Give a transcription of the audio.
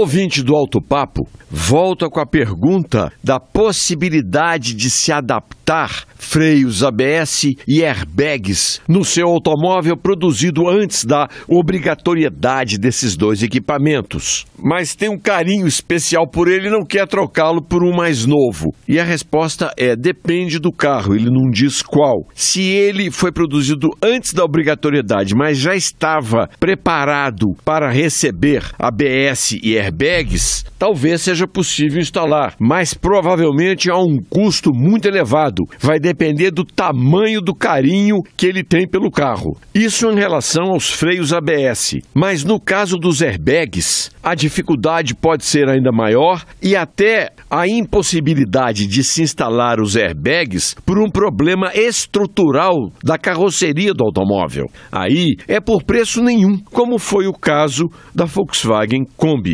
Ouvinte do Alto Papo, volta com a pergunta da possibilidade de se adaptar freios ABS e airbags no seu automóvel produzido antes da obrigatoriedade desses dois equipamentos. Mas tem um carinho especial por ele e não quer trocá-lo por um mais novo. E a resposta é: depende do carro, ele não diz qual. Se ele foi produzido antes da obrigatoriedade, mas já estava preparado para receber ABS e airbags, talvez seja possível instalar, mas provavelmente há um custo muito elevado. Vai depender depender do tamanho do carinho que ele tem pelo carro. Isso em relação aos freios ABS. Mas no caso dos airbags, a dificuldade pode ser ainda maior e até a impossibilidade de se instalar os airbags por um problema estrutural da carroceria do automóvel. Aí é por preço nenhum, como foi o caso da Volkswagen Kombi.